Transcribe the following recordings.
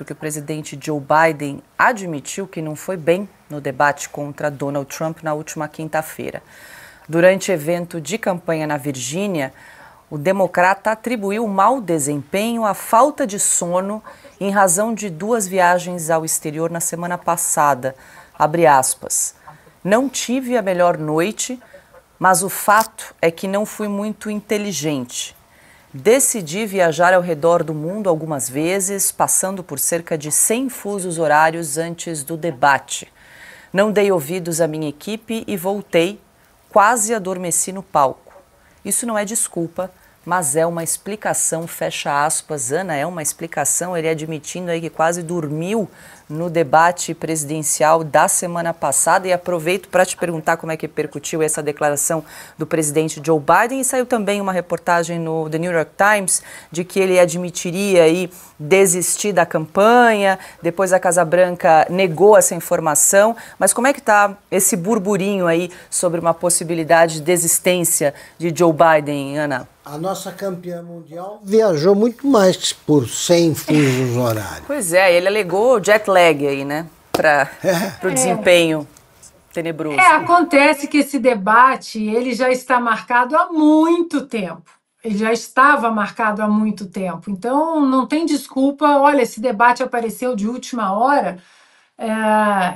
porque o presidente Joe Biden admitiu que não foi bem no debate contra Donald Trump na última quinta-feira. Durante evento de campanha na Virgínia, o democrata atribuiu mau desempenho à falta de sono em razão de duas viagens ao exterior na semana passada. Aspas, não tive a melhor noite, mas o fato é que não fui muito inteligente. Decidi viajar ao redor do mundo algumas vezes, passando por cerca de 100 fusos horários antes do debate. Não dei ouvidos à minha equipe e voltei, quase adormeci no palco. Isso não é desculpa, mas é uma explicação, fecha aspas. Ana, é uma explicação, ele admitindo aí que quase dormiu no debate presidencial da semana passada e aproveito para te perguntar como é que percutiu essa declaração do presidente Joe Biden e saiu também uma reportagem no The New York Times de que ele admitiria aí desistir da campanha, depois a Casa Branca negou essa informação, mas como é que está esse burburinho aí sobre uma possibilidade de desistência de Joe Biden, Ana? A nossa campeã mundial viajou muito mais por 100 fusos horários. Pois é, ele alegou jet lag Alegre aí, né? Para é. o desempenho tenebroso. É, acontece que esse debate ele já está marcado há muito tempo. Ele já estava marcado há muito tempo. Então, não tem desculpa. Olha, esse debate apareceu de última hora. É,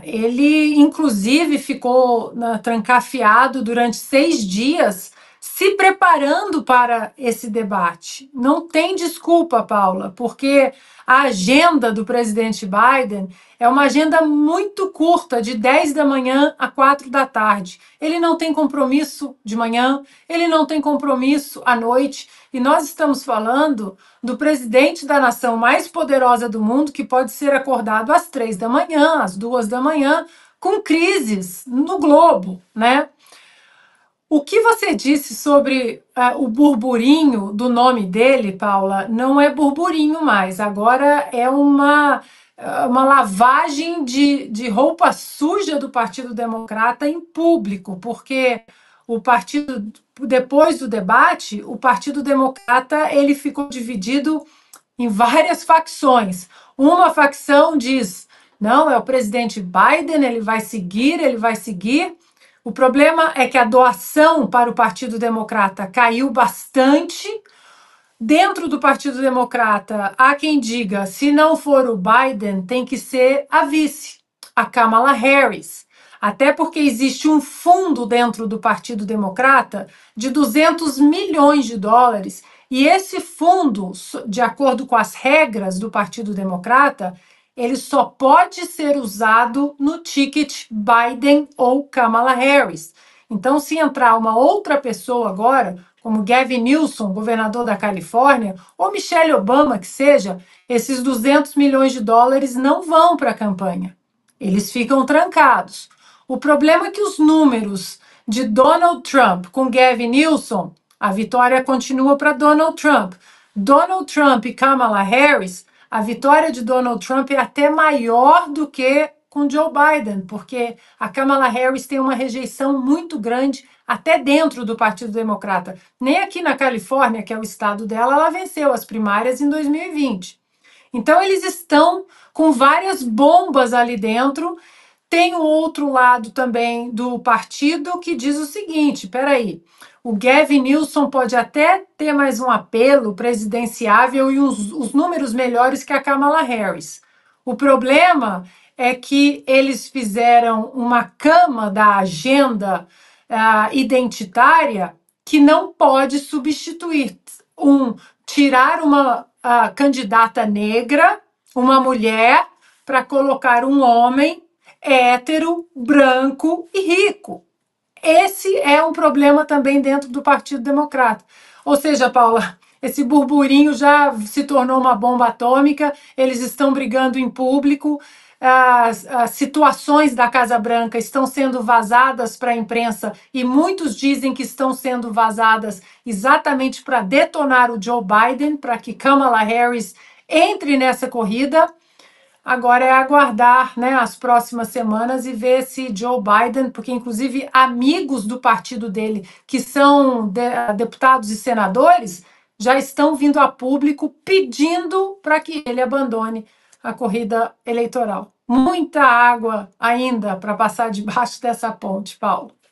ele, inclusive, ficou na, trancafiado durante seis dias se preparando para esse debate. Não tem desculpa, Paula, porque a agenda do presidente Biden é uma agenda muito curta, de 10 da manhã a 4 da tarde. Ele não tem compromisso de manhã, ele não tem compromisso à noite. E nós estamos falando do presidente da nação mais poderosa do mundo, que pode ser acordado às 3 da manhã, às 2 da manhã, com crises no globo, né? O que você disse sobre uh, o burburinho do nome dele, Paula, não é burburinho mais, agora é uma, ah, uma lavagem de, de roupa suja do Partido Democrata em público, porque o partido, depois do debate, o Partido Democrata ele ficou dividido em várias facções. Uma facção diz: não, é o presidente Biden, ele vai seguir, ele vai seguir. O problema é que a doação para o Partido Democrata caiu bastante. Dentro do Partido Democrata, há quem diga: se não for o Biden, tem que ser a vice, a Kamala Harris. Até porque existe um fundo dentro do Partido Democrata de 200 milhões de dólares. E esse fundo, de acordo com as regras do Partido Democrata, ele só pode ser usado no ticket Biden ou Kamala Harris. Então, se entrar uma outra pessoa agora, como Gavin Newsom, governador da Califórnia, ou Michelle Obama, que seja, esses 200 milhões de dólares não vão para a campanha. Eles ficam trancados. O problema é que os números de Donald Trump com Gavin Newsom, a vitória continua para Donald Trump. Donald Trump e Kamala Harris a vitória de Donald Trump é até maior do que com Joe Biden, porque a Kamala Harris tem uma rejeição muito grande até dentro do Partido Democrata. Nem aqui na Califórnia, que é o estado dela, ela venceu as primárias em 2020. Então eles estão com várias bombas ali dentro tem o outro lado também do partido que diz o seguinte: peraí, o Gavin Nilson pode até ter mais um apelo presidenciável e os, os números melhores que a Kamala Harris. O problema é que eles fizeram uma cama da agenda uh, identitária que não pode substituir um tirar uma uh, candidata negra, uma mulher, para colocar um homem hétero, branco e rico. Esse é um problema também dentro do Partido Democrata. Ou seja, Paula, esse burburinho já se tornou uma bomba atômica, eles estão brigando em público, as, as situações da Casa Branca estão sendo vazadas para a imprensa e muitos dizem que estão sendo vazadas exatamente para detonar o Joe Biden, para que Kamala Harris entre nessa corrida. Agora é aguardar né, as próximas semanas e ver se Joe Biden, porque inclusive amigos do partido dele, que são de, deputados e senadores, já estão vindo a público pedindo para que ele abandone a corrida eleitoral. Muita água ainda para passar debaixo dessa ponte, Paulo.